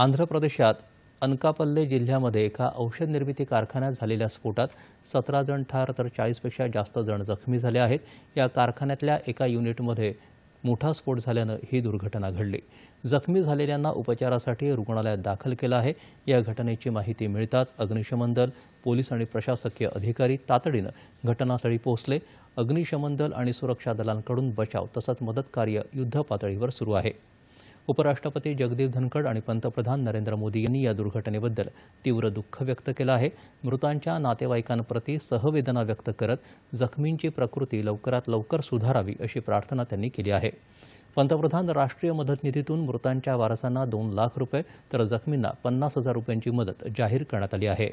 आंध्र प्रदेशात अनकापल्ले जिल्ह्यामध्ये एका औषध निर्मिती कारखान्यात झालेल्या स्फोटात सतरा जण ठार तर चाळीसपेक्षा जास्त जण जखमी झाले आहेत या कारखान्यातल्या एका युनिटमध्ये मोठा स्फोट झाल्यानं ही दुर्घटना घडली जखमी झालेल्यांना उपचारासाठी रुग्णालयात दाखल केलं आहे या घटनेची माहिती मिळताच अग्निशमन दल पोलीस आणि प्रशासकीय अधिकारी तातडीनं घटनास्थळी पोहोचले अग्निशमन दल आणि सुरक्षा दलांकडून बचाव तसंच मदतकार्य युद्धपातळीवर सुरू आहे उपराष्ट्रपती जगदीप धनखड आणि पंतप्रधान नरेंद्र मोदी यांनी या दुर्घटनेबद्दल तीव्र दुःख व्यक्त केलं आहे मृतांच्या नातेवाईकांप्रती सहवेदना व्यक्त करत जखमींची प्रकृती लवकरात लवकर सुधारावी अशी प्रार्थना त्यांनी केली आहे पंतप्रधान राष्ट्रीय मदत निधीतून मृतांच्या वारसांना दोन लाख रुपये तर जखमींना पन्नास हजार रुपयांची मदत जाहीर करण्यात आली आहे